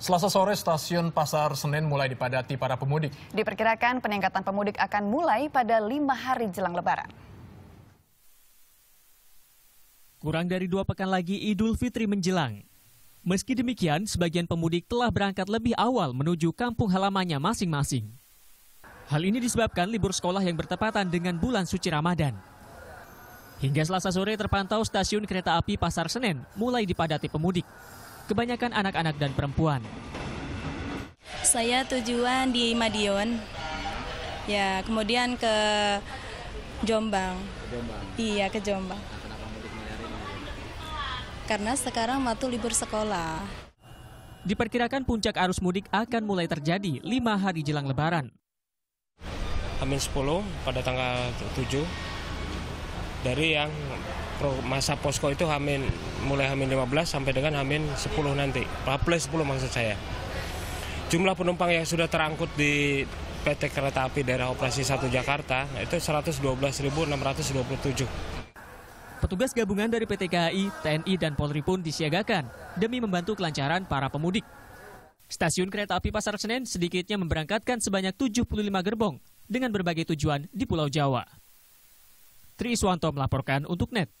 Selasa sore stasiun Pasar Senen mulai dipadati para pemudik. Diperkirakan peningkatan pemudik akan mulai pada lima hari jelang lebaran. Kurang dari dua pekan lagi Idul Fitri menjelang. Meski demikian, sebagian pemudik telah berangkat lebih awal menuju kampung halamannya masing-masing. Hal ini disebabkan libur sekolah yang bertepatan dengan bulan suci Ramadan. Hingga selasa sore terpantau stasiun kereta api Pasar Senen mulai dipadati pemudik kebanyakan anak-anak dan perempuan. Saya tujuan di Madiun, ya kemudian ke Jombang. Jombang. Iya ke Jombang. Karena sekarang matu libur sekolah. Diperkirakan puncak arus mudik akan mulai terjadi lima hari jelang Lebaran. Amin 10 pada tanggal 7 dari yang masa posko itu hamin mulai hamin 15 sampai dengan hamin 10 nanti, plus 10 maksud saya. Jumlah penumpang yang sudah terangkut di PT Kereta Api Daerah Operasi 1 Jakarta itu 112.627. Petugas gabungan dari PT KAI, TNI, dan Polri pun disiagakan demi membantu kelancaran para pemudik. Stasiun kereta api Pasar Senen sedikitnya memberangkatkan sebanyak 75 gerbong dengan berbagai tujuan di Pulau Jawa. Tri Iswanto melaporkan untuk NET.